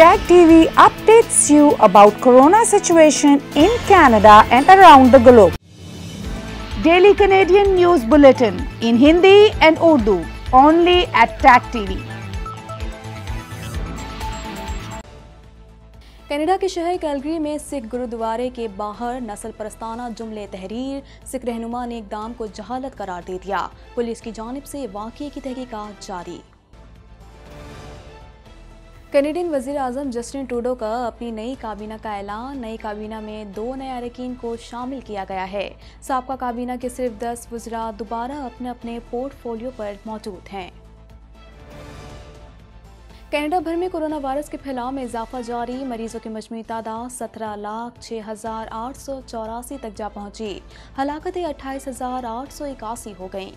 Tag TV updates you about corona situation in Canada and around the globe. Daily Canadian News Bulletin in Hindi and Urdu only at Tag TV. Canada के शहर Calgary में सिख गुरुद्वारे के बाहर नस्ल परस्ताना जुमले तहरीर सिख रहनुमा ने एक दाम को जहालत करार दे दिया पुलिस की जानब से वाक़े की तहकीकत जारी कैनेडियन वजीर अजम जस्टिन टूडो का अपनी नई काबीना का ऐलान नई काबीना में दो नए अरकान को शामिल किया गया है सबका काबीना के सिर्फ दस वजरा दोबारा अपने अपने पोर्टफोलियो पर मौजूद हैं कनाडा भर में कोरोना वायरस के फैलाव में इजाफा जारी मरीजों की मजमू तादाद सत्रह लाख छः हज़ार आठ सौ चौरासी तक जा पहुंची हलाकतें अट्ठाईस हज़ार आठ सौ इक्यासी हो गईं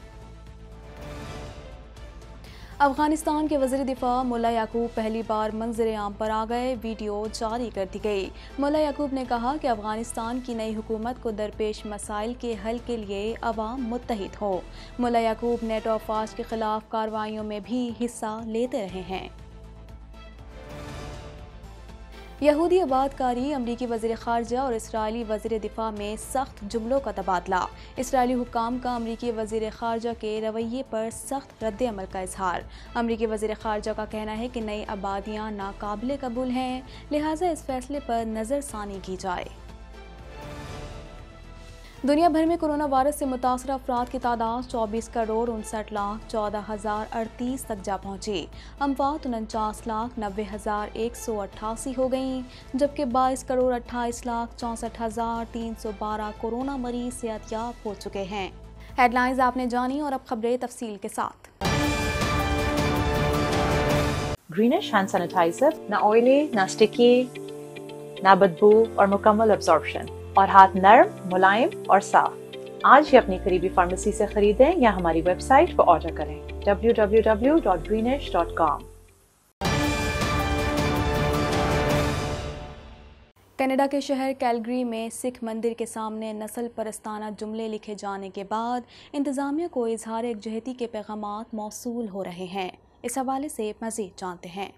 अफगानिस्तान के वजीर दिफा मुला याकूब पहली बार मंजर आम पर आ गए वीडियो जारी कर दी गई मुला याकूब ने कहा कि अफगानिस्तान की नई हुकूमत को दरपेश मसाइल के हल के लिए अवाम मुतहद हो मुला याकूब नेटो अफवाज के खिलाफ कार्रवाईों में भी हिस्सा लेते रहे हैं यहूदी आबादकारी अमरीकी वजीर खारजा और इसराइली वजीर दिफा में सख्त जुमलों का तबादला इसराइली हुकाम का अमरीकी वजीर खारजा के रवैये पर सख्त रद्द अमल का इजहार अमरीकी वजीर खारजा का कहना है कि नई आबादियाँ नाकबिल कबूल हैं लिहाजा इस फैसले पर नज़रसानी की जाए दुनिया भर में कोरोना वायरस से मुतासर अफराद की तादाद चौबीस करोड़ उनसठ लाख चौदह हजार अड़तीस तक जा पहुंची अमवात उनचास लाख नब्बे हजार एक सौ अट्ठासी हो गई जबकि बाईस करोड़ अट्ठाईस लाख चौंसठ हजार तीन सौ बारह कोरोना मरीज सेहतयाब हो चुके हैं हेडलाइंस आपने जानी और अब खबरें तफसील के साथ ग्रीनिश हैंड सैनिटाइजर ना ऑयली ना स्टिकी ना बदबू और मुकम्मल एब्जॉर्बशन और हाथ नरम मुलायम और साफ आज ही अपनी करीबी फार्मेसी से खरीदें या हमारी वेबसाइट पर ऑर्डर करें www.greenish.com कनाडा के शहर कैलगरी में सिख मंदिर के सामने नस्ल परस्ताना जुमले लिखे जाने के बाद इंतज़ामिया को इजहार यकजहती के पैगाम मौसू हो रहे हैं इस हवाले से मज़ीद जानते हैं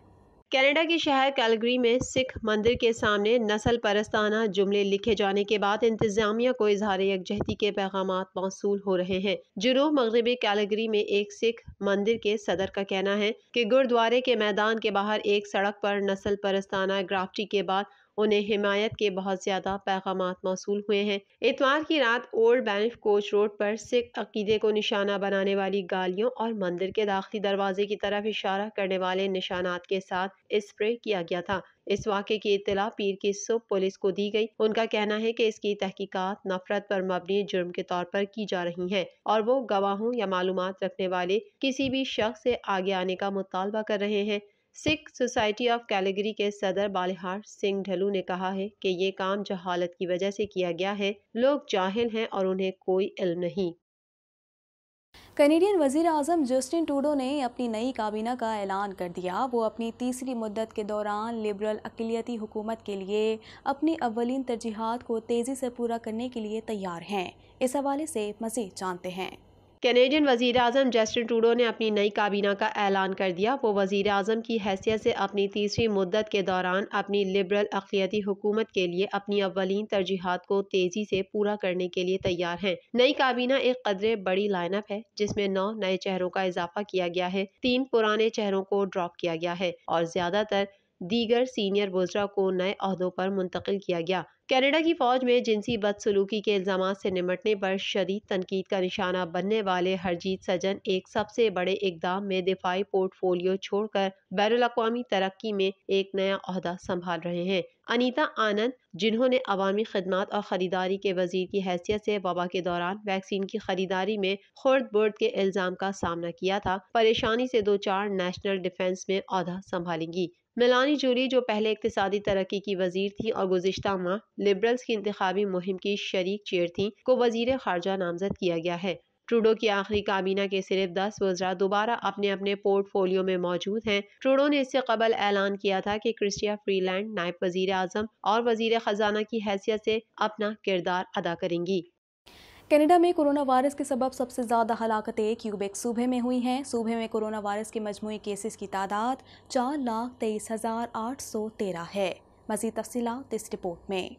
कनाडा के शहर कैलगरी में सिख मंदिर के सामने नस्ल परस्ताना जुमले लिखे जाने के बाद इंतजामिया को इजहार यकजहती के पैगाम मौसू हो रहे हैं जुनूब मगरबी कैलगरी में एक सिख मंदिर के सदर का कहना है कि गुरुद्वारे के मैदान के बाहर एक सड़क पर नस्ल परस्ताना ग्राफ्टी के बाद उन्हें हिमायत के बहुत ज़्यादा पैगाम मौसू हुए हैं इतवार की रात ओल्ड बैंक कोच रोड पर सिख अकीदे को निशाना बनाने वाली गालियों और मंदिर के दाखिली दरवाजे की तरफ इशारा करने वाले निशानात के साथ स्प्रे किया गया था इस वाक़े की इतला पीर की सुब पुलिस को दी गई उनका कहना है कि इसकी तहकीकात नफरत पर मबनी जुर्म के तौर पर की जा रही है और वो गवाहों या मालूम रखने वाले किसी भी शख्स से आगे आने का मुतालबा कर रहे हैं सिख सोसाइटी ऑफ कैलेगरी के सदर बालिहार सिंह ढलू ने कहा है कि ये काम जहालत की वजह से किया गया है लोग जाहिल हैं और उन्हें कोई इल्म नहीं कनेडियन वजीर अजम जस्टिन टूडो ने अपनी नई काबीना का ऐलान कर दिया वो अपनी तीसरी मुद्दत के दौरान लिबरल अकलीती हुकूमत के लिए अपनी अवलिन तरजीहत को तेज़ी से पूरा करने के लिए तैयार हैं इस हवाले से मज़ीद जानते हैं कैनेडियन वजीर अजम जस्टिन टूडो ने अपनी नई काबीना का ऐलान कर दिया वो वजीर अजम की हैसियत से अपनी तीसरी मुद्दत के दौरान अपनी लिबरल अखिलती हुकूमत के लिए अपनी अवलिन तरजीहत को तेज़ी से पूरा करने के लिए तैयार हैं नई काबीना एक कदरे बड़ी लाइनअप है जिसमें नौ नए चेहरों का इजाफा किया गया है तीन पुराने चेहरों को ड्रॉप किया गया है और ज़्यादातर दीगर सीनियर बुजरा को नए अहदों पर मुंतकिल किया गया कैनेडा की फौज में जिनसी बदसलूकी के इल्जाम से निमटने पर शदीद तनकीद का निशाना बनने वाले हरजीत सजन एक सबसे बड़े इकदाम में दिफाई पोर्टफोलियो छोड़कर बैर अवी तरक्की में एक नया अहदा संभाल रहे हैं अनीता आनंद जिन्होंने अवामी खदमात और ख़रीदारी के वजीर की हैसियत से वबा के दौरान वैक्सीन की खरीदारी में खुर्द बुर्द के इल्ज़ाम का सामना किया था परेशानी से दो चार नेशनल डिफेंस में अहदा संभालेंगी मिलानी जूरी जो पहले इकतदी तरक्की की वजीर थी और गुजशत माह लिबरल्स की इंतबी मुहिम की शरीक चेयर थी को वजीर खारजा नामजद किया गया है ट्रूडो की आखिरी काबीना के सिर्फ दस वजरा दोबारा अपने अपने पोर्टफोलियो में मौजूद हैं ट्रूडो ने इससे कबल ऐलान किया था कि क्रिस्टिया फ्रीलैंड नायब वजीर आजम और वजीर खजाना की हैसियत से अपना किरदार अदा करेंगी कनाडा में कोरोना वायरस के सबब सबसे ज़्यादा हलाकतें क्यूबेक सूबे में हुई हैं सूबे में कोरोना वायरस के मजमू केसेस की तादाद चार लाख तेईस हज़ार आठ सौ तेरह है मजीद तफसीत इस रिपोर्ट में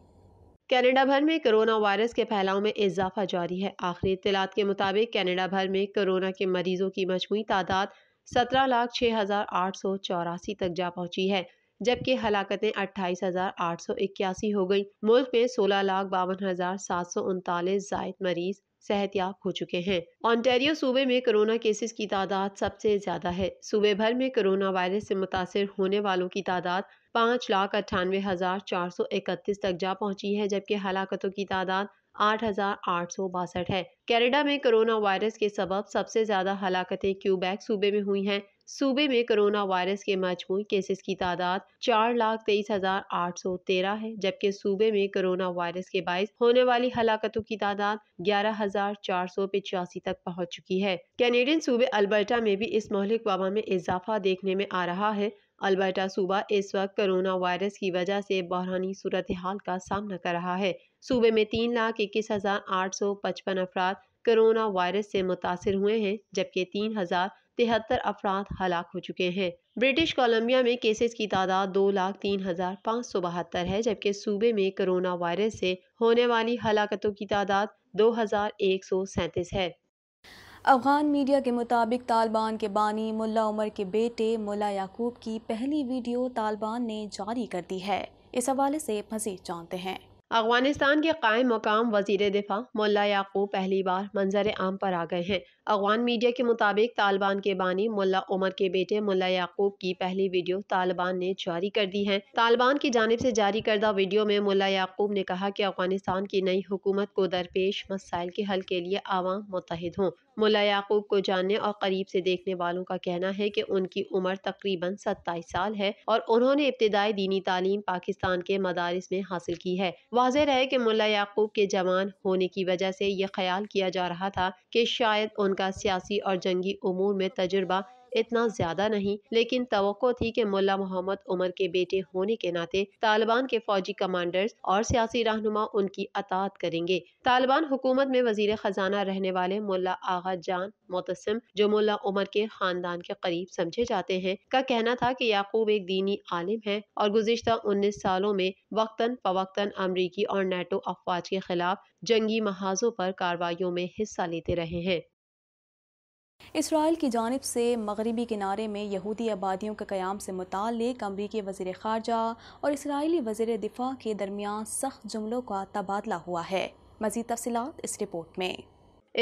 कनाडा भर में कोरोना वायरस के फैलाव में इजाफा जारी है आखिरी इतलात के मुताबिक कनाडा भर में कोरोना के मरीजों की मजमू तादाद सत्रह लाख छः हज़ार आठ सौ चौरासी तक जा पहुंची है जबकि हलाकतें अट्ठाईस हज़ार आठ सौ इक्यासी हो गई मुल्क में सोलह लाख बावन हज़ार सात सौ उनतालीस जायद मरीज सेहतियाब हो चुके हैं ऑन्टेरियो सूबे में कोरोना केसेस की तादाद सबसे ज़्यादा है सूबे भर में कोरोना वायरस से मुतासर होने वालों की तादाद पाँच लाख अट्ठानवे हज़ार चार सौ इकतीस तक जा पहुंची है जबकि हलाकतों की तादाद आठ हजार आठ सौ बासठ है कैनेडा में कोरोना वायरस के सबब सबसे ज्यादा हलाकतें क्यूबैक सूबे में हुई हैं सूबे में कोरोना वायरस के मजमू केसेस की तादाद चार लाख तेईस हजार आठ सौ तेरह है जबकि सूबे में कोरोना वायरस के बायस होने वाली हलाकतों की तादाद ग्यारह हजार चार सौ पिचासी तक पहुँच चुकी है कैनेडियन सूबे अल्बर्टा में भी इस मोहलिक वबा में इजाफा देखने में आ रहा है अल्बर्टा सूबा इस वक्त कोरोना वायरस की वजह से बहरानी सूरत हाल का सामना कर रहा है सूबे में तीन लाख इक्कीस हजार आठ सौ पचपन अफराद कोरोना वायरस से मुतासर हुए हैं जबकि तीन हज़ार तिहत्तर अफराद हलाक हो चुके हैं ब्रिटिश कोलम्बिया में केसेस की तादाद दो लाख तीन हज़ार पाँच सौ बहत्तर है जबकि सूबे में कोरोना वायरस से होने वाली हलाकतों की तादाद दो हज़ार एक सौ सैंतीस है अफ़गान मीडिया के मुताबिक तालिबान के बानी मुल्ला उमर के बेटे मुल्ला याकूब की पहली वीडियो तालिबान ने जारी कर दी है इस हवाले से मजीद जानते हैं अफगानिस्तान के कायम मकाम वजीर दिफा मुला याकूब पहली बार मंजर आम पर आ गए हैं अफगान मीडिया के मुताबिक तालिबान के बानी मुला उमर के बेटे मुला याकूब की पहली वीडियो तालिबान ने जारी कर दी है तालिबान की जानब से जारी करदा वीडियो में मुला याकूब ने कहा कि अफगानिस्तान की नई हुकूमत को दरपेश मसाइल के हल के लिए आवाम मुतहद हों मुला याकूब को जानने और करीब से देखने वालों का कहना है कि उनकी उम्र तकरीबन सत्ताईस साल है और उन्होंने इब्तदाई दीनी तालीम पाकिस्तान के मदारस में हासिल की है वाज रहे कि मुला याकूब के जवान होने की वजह से ये ख्याल किया जा रहा था कि शायद उनका सियासी और जंगी अमूर में तजुर्बा इतना ज्यादा नहीं लेकिन तो थी कि मुल्ला मोहम्मद उमर के बेटे होने के नाते तालिबान के फौजी कमांडर्स और सियासी रहनुमा उनकी अतात करेंगे तालिबान हुकूमत में वजीर खजाना रहने वाले मुला आगा जान मोतसम जो मुला उमर के खानदान के करीब समझे जाते हैं का कहना था कि याकूब एक दीनी आलिम है और गुजशत उन्नीस सालों में वक्ता फवक्ता अमरीकी और नेटो अफवाज के खिलाफ जंगी महाजों पर कार्रवाई में हिस्सा लेते रहे हैं इसराइल की जानब से मगरबी किनारे में यहूदी आबादियों के क़्याम से मुतक अमरीकी वजी ख़ारजा और इसराइली वजी दिफा के दरमियान सख्त जुमलों का तबादला हुआ है मज़ीद तफसी इस रिपोर्ट में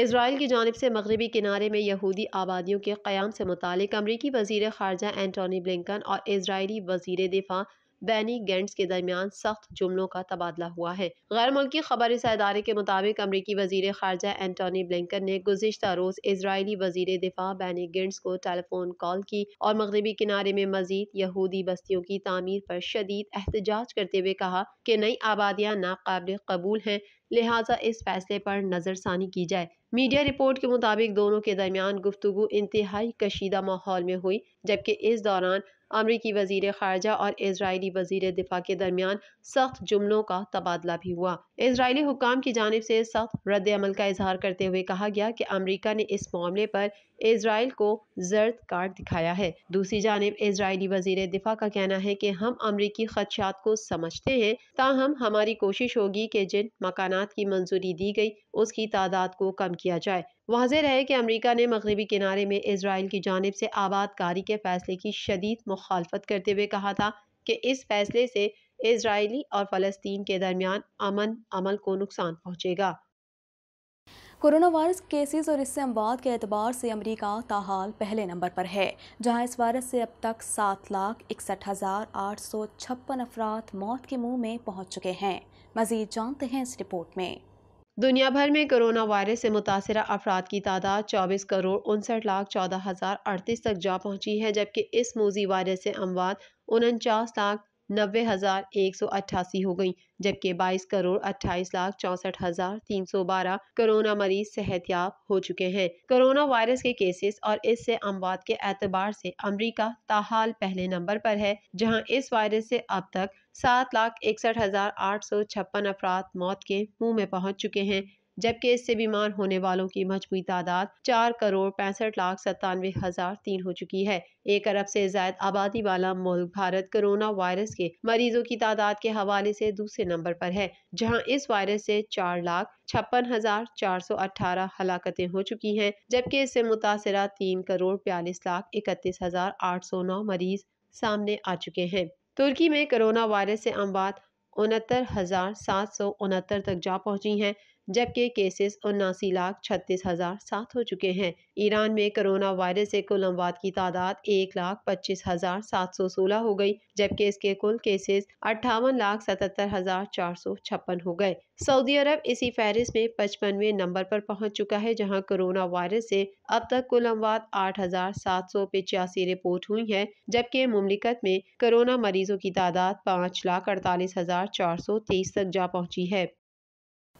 इसराइल की जानब से मगरबी किनारे में यहूदी आबादियों के क़्याम से मुतक अमरीकी वजी ख़ारजा एंटोनी ब्लिकन और इसराइली वजी दिफा बैनी गेंट्स के दरमियान सख्त जुमलों का तबादला हुआ है गैर मुल्की खबर अदारे के मुताबिक अमरीकी वजीर खारजा एंटोनी ब्लिंकन ने गुजशत रोज इसराइली वजीर दिफा बैनी गेंट्स को टेलीफोन कॉल की और मगरबी किनारे में मजीद यहूदी बस्तियों की तमीर पर शदीद एहतजाज करते हुए कहा कि नई आबादियाँ नाकबिल कबूल हैं लिहाजा इस फैसले पर नज़रसानी की जाए मीडिया रिपोर्ट के मुताबिक दोनों के दरमियान गुफ्तु इंतहाई कशीदा माहौल में हुई जबकि इस दौरान अमरीकी वजीर खारजा और इसराइली वजीर दिफा के दरमियान सख्त जुमलों का तबादला भी हुआ इसराइली हुकाम की जानब से सख्त रद्द अमल का इजहार करते हुए कहा गया कि अमरीका ने इस मामले पर इसराइल को जर्द कार्ड दिखाया है दूसरी जानब इसराइली वजीर दिफा का कहना है कि हम अमरीकी खदशात को समझते हैं ताहम हमारी कोशिश होगी कि जिन मकान की मंजूरी दी गई उसकी तादाद को कम किया जाए वाज रहे कि अमरीका ने मगरबी किनारे में इसराइल की जानब से आबादकारी के फैसले की शदीद मुखालफत करते हुए कहा था कि इस फैसले से इसराइली और फ़लस्तीन के दरमियान अमन अमल को नुकसान पहुँचेगा कोरोना वायरस केसेस और इससे अमवाद के अतबार से अमरीका ताहाल पहले नंबर पर है जहां इस वायरस से अब तक सात लाख इकसठ हज़ार आठ सौ छप्पन अफराद मौत के मुंह में पहुंच चुके हैं मजीद जानते हैं इस रिपोर्ट में दुनिया भर में कोरोना वायरस से मुतासर अफराद की तादाद चौबीस करोड़ उनसठ लाख चौदह हज़ार अड़तीस तक जा पहुंची है जबकि इस मूजी वायरस से अमवात उनचास लाख नब्बे हज़ार एक सौ अट्ठासी हो गई जबकि बाईस करोड़ अट्ठाईस लाख चौंसठ हज़ार तीन सौ बारह कोरोना मरीज सेहतियाब हो चुके हैं कोरोना वायरस के केसेस और इससे अमवात के एतबार से अमरीका ताहाल पहले नंबर पर है जहां इस वायरस से अब तक सात लाख इकसठ हज़ार आठ सौ छप्पन अफराद मौत के मुंह में पहुंच चुके हैं जबकि इससे बीमार होने वालों की मजमू तादाद चार करोड़ पैंसठ लाख सत्तानवे हज़ार तीन हो चुकी है एक अरब से जायद आबादी वाला मुल्क भारत कोरोना वायरस के मरीजों की तादाद के हवाले से दूसरे नंबर पर है जहां इस वायरस से चार लाख छप्पन हजार चार सौ अठारह हलाकतें हो चुकी हैं जबकि इससे मुतासरा तीन करोड़ बयालीस लाख इकतीस हजार आठ सौ नौ मरीज सामने आ चुके हैं तुर्की में कोरोना वायरस से अमवात उनहत्तर हजार सात सौ उनहत्तर तक जा पहुंची हैं जबकि केसेस उन्नासी लाख छत्तीस हज़ार सात हो चुके हैं ईरान में कोरोना वायरस से कुल अमवात की तादाद एक लाख पच्चीस हज़ार सात सौ सोलह हो गई जबकि इसके कुल केसेस अट्ठावन लाख सतहत्तर हज़ार चार सौ छप्पन हो गए सऊदी अरब इसी फहरिस्त में पचपनवे नंबर पर पहुंच चुका है जहां कोरोना वायरस से अब तक कुल अमवात आठ हज़ार सात सौ पिचासी रिपोर्ट हुई है जबकि मुमलिकत में कोरोना मरीजों की तादाद पाँच लाख अड़तालीस हज़ार चार सौ तेईस तक जा पहुंची है